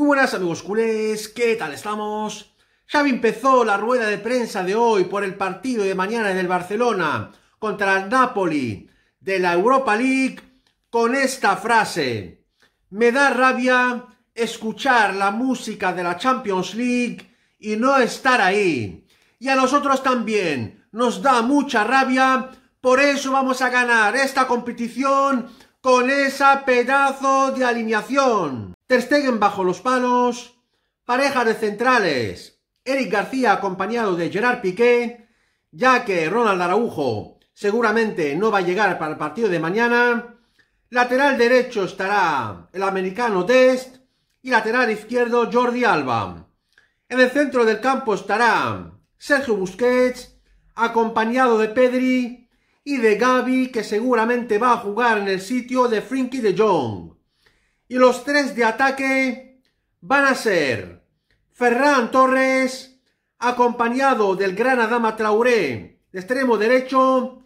Muy buenas amigos culés, ¿qué tal estamos? Xavi empezó la rueda de prensa de hoy por el partido de mañana del Barcelona contra el Napoli de la Europa League con esta frase. Me da rabia escuchar la música de la Champions League y no estar ahí. Y a nosotros también nos da mucha rabia, por eso vamos a ganar esta competición con esa pedazo de alineación. Ter bajo los palos, pareja de centrales, Eric García acompañado de Gerard Piqué, ya que Ronald Araujo seguramente no va a llegar para el partido de mañana. Lateral derecho estará el americano Test y lateral izquierdo Jordi Alba. En el centro del campo estará Sergio Busquets, acompañado de Pedri y de Gaby, que seguramente va a jugar en el sitio de Frinky de Jong. Y los tres de ataque van a ser Ferran Torres, acompañado del gran Adama Traoré, de extremo derecho,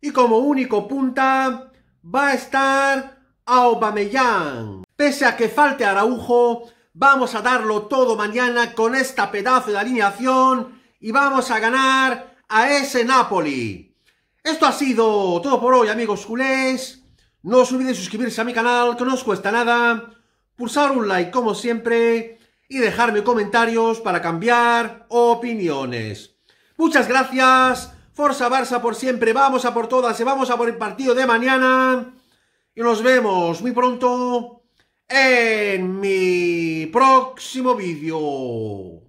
y como único punta va a estar Aubameyang. Pese a que falte Araujo, vamos a darlo todo mañana con esta pedazo de alineación y vamos a ganar a ese Napoli. Esto ha sido todo por hoy, amigos culés. No os olvidéis suscribirse a mi canal, que no os cuesta nada, pulsar un like como siempre y dejarme comentarios para cambiar opiniones. Muchas gracias, Forza Barça por siempre, vamos a por todas y vamos a por el partido de mañana. Y nos vemos muy pronto en mi próximo vídeo.